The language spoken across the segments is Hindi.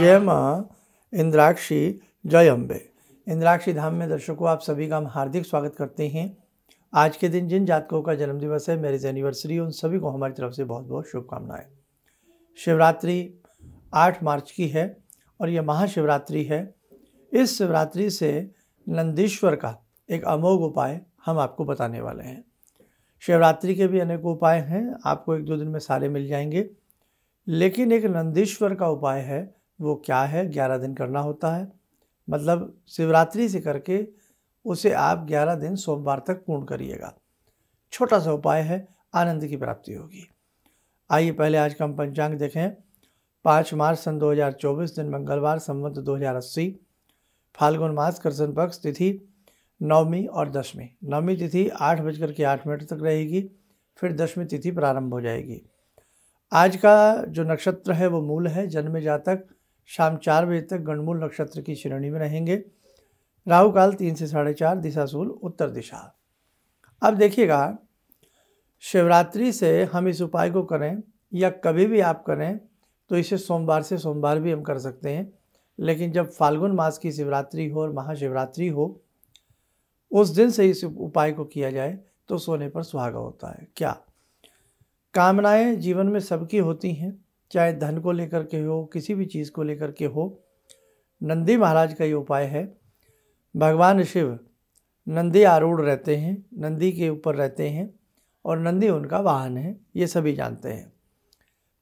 जय माँ इंद्राक्षी जय अम्बे इंद्राक्षी धाम में दर्शकों आप सभी का हम हार्दिक स्वागत करते हैं आज के दिन जिन जातकों का जन्मदिवस है मैरिज एनिवर्सरी उन सभी को हमारी तरफ से बहुत बहुत शुभकामनाएं शिवरात्रि आठ मार्च की है और यह महाशिवरात्रि है इस शिवरात्रि से नंदीश्वर का एक अमोघ उपाय हम आपको बताने वाले हैं शिवरात्रि के भी अनेक उपाय हैं आपको एक दो दिन में सारे मिल जाएंगे लेकिन एक नंदीश्वर का उपाय है वो क्या है ग्यारह दिन करना होता है मतलब शिवरात्रि से करके उसे आप ग्यारह दिन सोमवार तक पूर्ण करिएगा छोटा सा उपाय है आनंद की प्राप्ति होगी आइए पहले आज का हम पंचांग देखें पाँच मार्च सन 2024 दिन मंगलवार संवत 2080 फाल्गुन मास कृष्ण पक्ष तिथि नवमी और दसवीं नवमी तिथि आठ बजकर के आठ मिनट तक रहेगी फिर दसवीं तिथि प्रारंभ हो जाएगी आज का जो नक्षत्र है वो मूल है जन्म जातक शाम चार बजे तक गणमूल नक्षत्र की श्रेणी में रहेंगे राहु काल तीन से साढ़े चार सूल उत्तर दिशा अब देखिएगा शिवरात्रि से हम इस उपाय को करें या कभी भी आप करें तो इसे सोमवार से सोमवार भी हम कर सकते हैं लेकिन जब फाल्गुन मास की शिवरात्रि हो और महाशिवरात्रि हो उस दिन से इस उपाय को किया जाए तो सोने पर सुहागा होता है क्या कामनाएं जीवन में सबकी होती हैं चाहे धन को लेकर के हो किसी भी चीज़ को लेकर के हो नंदी महाराज का ये उपाय है भगवान शिव नंदी आरूढ़ रहते हैं नंदी के ऊपर रहते हैं और नंदी उनका वाहन है ये सभी जानते हैं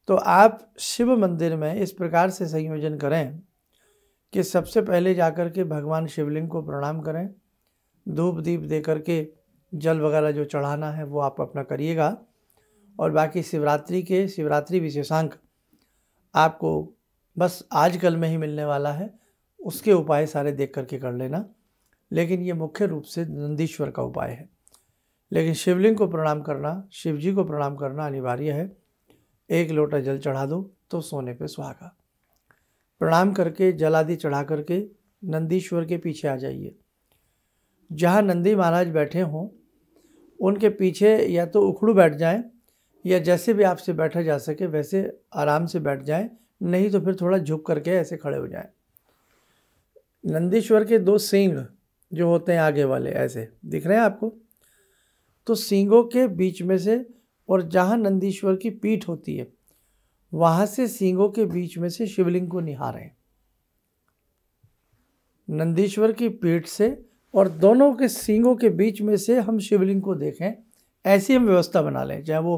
तो आप शिव मंदिर में इस प्रकार से संयोजन करें कि सबसे पहले जाकर के भगवान शिवलिंग को प्रणाम करें धूप दीप दे करके जल वगैरह जो चढ़ाना है वो आप अपना करिएगा और बाकी शिवरात्रि के शिवरात्रि विशेषांक आपको बस आजकल में ही मिलने वाला है उसके उपाय सारे देख करके कर लेना लेकिन ये मुख्य रूप से नंदीश्वर का उपाय है लेकिन शिवलिंग को प्रणाम करना शिव जी को प्रणाम करना अनिवार्य है एक लोटा जल चढ़ा दो तो सोने पे सुहागा प्रणाम करके जल आदि चढ़ा करके नंदीश्वर के पीछे आ जाइए जहाँ नंदी महाराज बैठे हों उनके पीछे या तो उखड़ू बैठ जाएं या जैसे भी आपसे बैठा जा सके वैसे आराम से बैठ जाएं नहीं तो फिर थोड़ा झुक करके ऐसे खड़े हो जाएं नंदीश्वर के दो सिंग जो होते हैं आगे वाले ऐसे दिख रहे हैं आपको तो सींगों के बीच में से और जहाँ नंदीश्वर की पीठ होती है वहाँ से सींगों के बीच में से शिवलिंग को निहारें नंदीश्वर की पीठ से और दोनों के सींगों के बीच में से हम शिवलिंग को देखें ऐसी हम व्यवस्था बना लें चाहे वो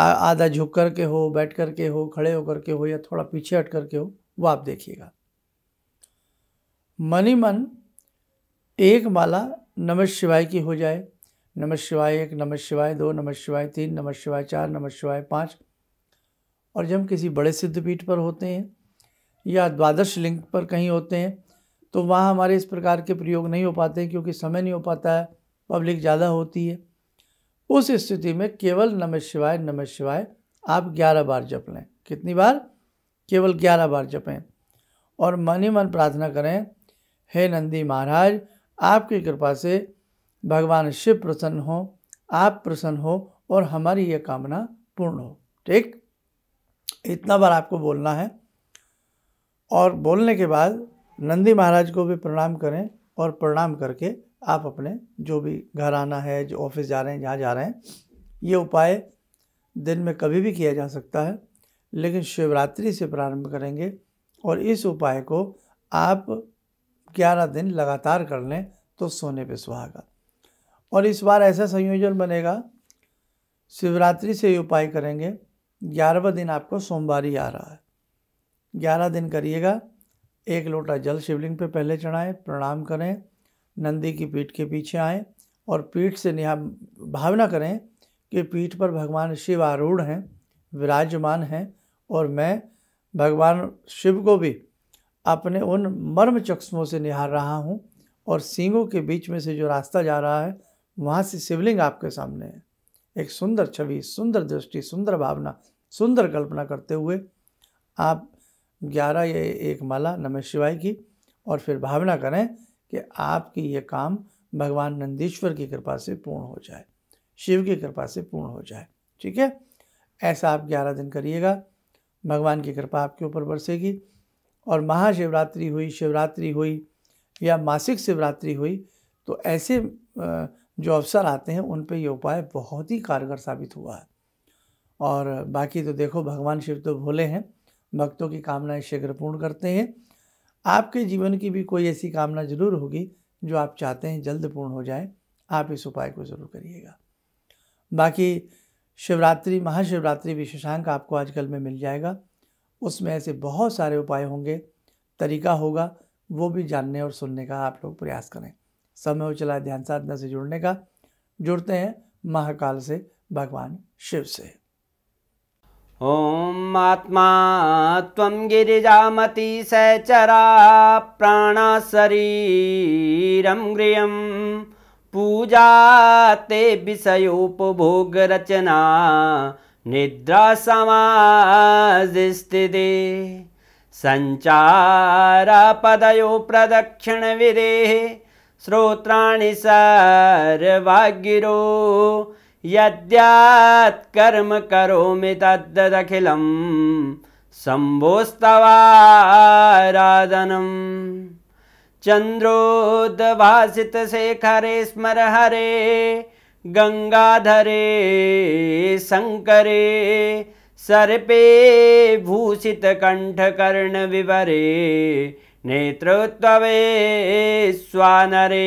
आधा झुक कर के हो बैठ कर के हो खड़े होकर के हो या थोड़ा पीछे हट कर के हो वो आप देखिएगा मनी मन एक माला नमः शिवाय की हो जाए नमः शिवाय एक नमः शिवाय दो नमः शिवाय तीन नमः शिवाय चार नमः शिवाय पाँच और जब हम किसी बड़े सिद्धपीठ पर होते हैं या द्वादश लिंग पर कहीं होते हैं तो वहाँ हमारे इस प्रकार के प्रयोग नहीं हो पाते क्योंकि समय नहीं हो पाता है पब्लिक ज़्यादा होती है उस स्थिति में केवल नमः शिवाय नमः शिवाय आप ग्यारह बार जप लें कितनी बार केवल ग्यारह बार जपें और मन ही मन प्रार्थना करें हे नंदी महाराज आपकी कृपा से भगवान शिव प्रसन्न हो आप प्रसन्न हो और हमारी यह कामना पूर्ण हो ठीक इतना बार आपको बोलना है और बोलने के बाद नंदी महाराज को भी प्रणाम करें और प्रणाम करके आप अपने जो भी घर आना है जो ऑफिस जा रहे हैं जहाँ जा रहे हैं ये उपाय दिन में कभी भी किया जा सकता है लेकिन शिवरात्रि से प्रारंभ करेंगे और इस उपाय को आप 11 दिन लगातार कर लें तो सोने पे सुहागा और इस बार ऐसा संयोजन बनेगा शिवरात्रि से ये उपाय करेंगे ग्यारहवा दिन आपको सोमवार ही आ रहा है ग्यारह दिन करिएगा एक लोटा जल शिवलिंग पे पहले चढ़ाएं प्रणाम करें नंदी की पीठ के पीछे आएँ और पीठ से निहा भावना करें कि पीठ पर भगवान शिव आरूढ़ हैं विराजमान हैं और मैं भगवान शिव को भी अपने उन मर्म चक्षुओं से निहार रहा हूँ और सींगों के बीच में से जो रास्ता जा रहा है वहाँ से शिवलिंग आपके सामने है एक सुंदर छवि सुंदर दृष्टि सुंदर भावना सुंदर कल्पना करते हुए आप ग्यारह या एक माला नमः शिवाय की और फिर भावना करें कि आपकी ये काम भगवान नंदीश्वर की कृपा से पूर्ण हो जाए शिव की कृपा से पूर्ण हो जाए ठीक है ऐसा आप ग्यारह दिन करिएगा भगवान की कृपा आपके ऊपर बरसेगी और महाशिवरात्रि हुई शिवरात्रि हुई या मासिक शिवरात्रि हुई तो ऐसे जो अवसर आते हैं उन पे ये उपाय बहुत ही कारगर साबित हुआ है और बाकी तो देखो भगवान शिव तो भोले हैं भक्तों की कामनाएं शीघ्र पूर्ण करते हैं आपके जीवन की भी कोई ऐसी कामना जरूर होगी जो आप चाहते हैं जल्द पूर्ण हो जाए आप इस उपाय को ज़रूर करिएगा बाकी शिवरात्रि महाशिवरात्रि विशेषांक आपको आजकल में मिल जाएगा उसमें ऐसे बहुत सारे उपाय होंगे तरीका होगा वो भी जानने और सुनने का आप लोग प्रयास करें समय हो चला ध्यान साधना से जुड़ने का जुड़ते हैं महाकाल से भगवान शिव से ॐ आत्मा त्वं गिरिजामती सचरा प्राणाशरीरं गृहं पूजा ते विषयोपभोगरचना निद्रासमासिस्थिति सञ्चारपदयो प्रदक्षिणविदेः श्रोत्राणि सर्वागिरो कर्म करोमि तद्दखिलं शम्भोस्तवा राधनं स्मर हरे गङ्गाधरे शङ्करे सर्पे भूषितकण्ठकर्णविवरे नेत्रोत्तवे स्वानरे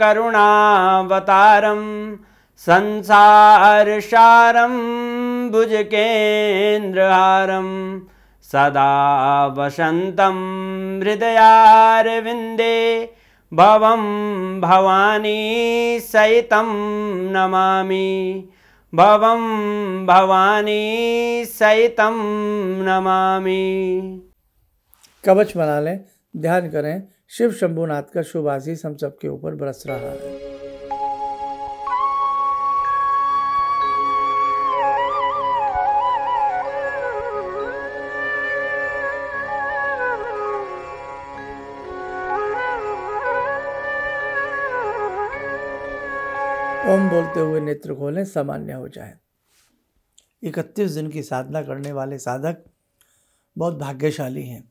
करुणावतारं संसारसारं भुजकेन्द्रहारं सदा वसन्तं हृदयारविन्दे भव भवानी सहित नमा भव भवानी सहित नमा कवच बना लें ध्यान करें शिव शंभुनाथ का शुभ आशीष हम सबके ऊपर बरस रहा है ओम बोलते हुए नेत्र खोलें सामान्य हो जाए इकतीस दिन की साधना करने वाले साधक बहुत भाग्यशाली हैं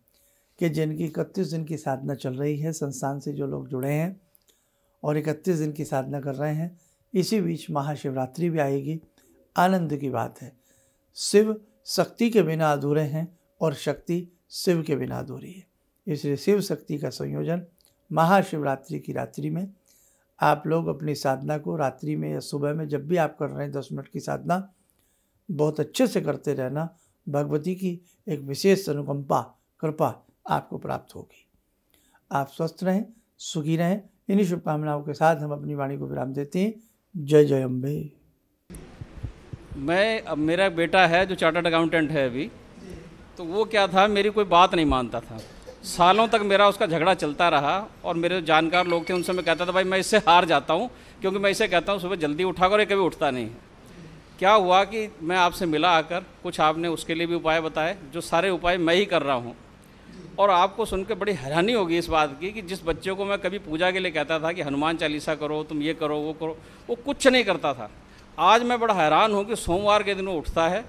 कि जिनकी इकतीस दिन की साधना चल रही है संस्थान से जो लोग जुड़े हैं और इकतीस दिन की साधना कर रहे हैं इसी बीच महाशिवरात्रि भी आएगी आनंद की बात है शिव शक्ति के बिना अधूरे हैं और शक्ति शिव के बिना अधूरी है इसलिए शिव शक्ति का संयोजन महाशिवरात्रि की रात्रि में आप लोग अपनी साधना को रात्रि में या सुबह में जब भी आप कर रहे हैं दस मिनट की साधना बहुत अच्छे से करते रहना भगवती की एक विशेष अनुकंपा कृपा आपको प्राप्त होगी आप स्वस्थ रहें सुखी रहें इन्हीं शुभकामनाओं के साथ हम अपनी वाणी को विराम देते हैं जय जय अम्बे मैं अब मेरा बेटा है जो चार्टर्ड अकाउंटेंट है अभी तो वो क्या था मेरी कोई बात नहीं मानता था सालों तक मेरा उसका झगड़ा चलता रहा और मेरे जो जानकार लोग थे उनसे मैं कहता था भाई मैं इससे हार जाता हूँ क्योंकि मैं इसे कहता हूँ सुबह जल्दी उठा कर कभी उठता नहीं क्या हुआ कि मैं आपसे मिला आकर कुछ आपने उसके लिए भी उपाय बताए जो सारे उपाय मैं ही कर रहा हूँ और आपको सुनकर बड़ी हैरानी होगी इस बात की कि जिस बच्चे को मैं कभी पूजा के लिए कहता था कि हनुमान चालीसा करो तुम ये करो वो करो वो कुछ नहीं करता था आज मैं बड़ा हैरान हूँ कि सोमवार के दिन वो उठता है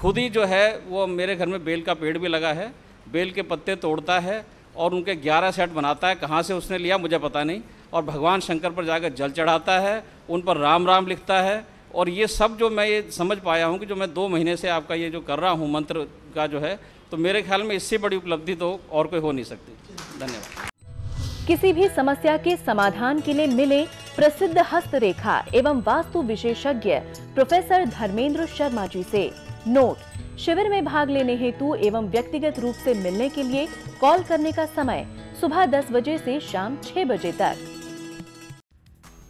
खुद ही जो है वो मेरे घर में बेल का पेड़ भी लगा है बेल के पत्ते तोड़ता है और उनके ग्यारह सेट बनाता है कहाँ से उसने लिया मुझे पता नहीं और भगवान शंकर पर जाकर जल चढ़ाता है उन पर राम राम लिखता है और ये सब जो मैं ये समझ पाया हूँ कि जो मैं दो महीने से आपका ये जो कर रहा हूँ मंत्र का जो है तो मेरे ख्याल में इससे बड़ी उपलब्धि तो और कोई हो नहीं सकती धन्यवाद किसी भी समस्या के समाधान के लिए मिले प्रसिद्ध हस्तरेखा एवं वास्तु विशेषज्ञ प्रोफेसर धर्मेंद्र शर्मा जी से नोट शिविर में भाग लेने हेतु एवं व्यक्तिगत रूप से मिलने के लिए कॉल करने का समय सुबह 10 बजे से शाम 6 बजे तक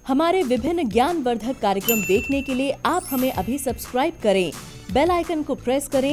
हमारे विभिन्न ज्ञान वर्धक कार्यक्रम देखने के लिए आप हमें अभी सब्सक्राइब करें बेल आइकन को प्रेस करें